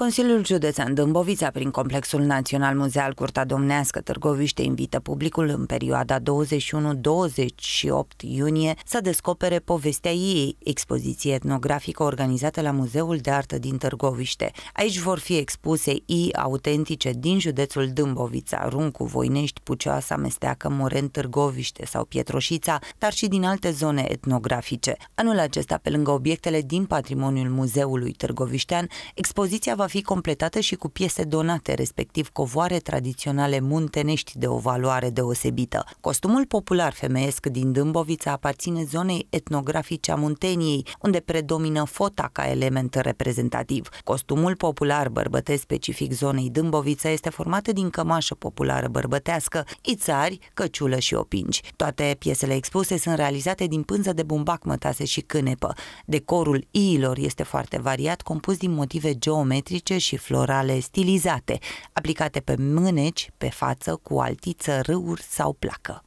Consiliul Județean Dâmbovița, prin Complexul Național Muzeal Curta Domnească Târgoviște, invită publicul în perioada 21-28 iunie să descopere povestea ei, expoziție etnografică organizată la Muzeul de Artă din Târgoviște. Aici vor fi expuse i autentice din județul Dâmbovița, Runcu, Voinești, Pucioasa, Mesteacă, Moren, Târgoviște sau Pietroșița, dar și din alte zone etnografice. Anul acesta, pe lângă obiectele din patrimoniul Muzeului Târgoviștean, expoziția va fi completată și cu piese donate, respectiv covoare tradiționale muntenești de o valoare deosebită. Costumul popular femeiesc din Dâmbovița aparține zonei etnografice a Munteniei, unde predomină fota ca element reprezentativ. Costumul popular bărbătesc specific zonei Dâmbovița este format din cămașă populară bărbătească, ițari, căciulă și opinci. Toate piesele expuse sunt realizate din pânză de bumbac, mătase și cânepă. Decorul iilor este foarte variat, compus din motive geometrice geometrice și florale stilizate, aplicate pe mâneci, pe față, cu altiță, râuri sau placă.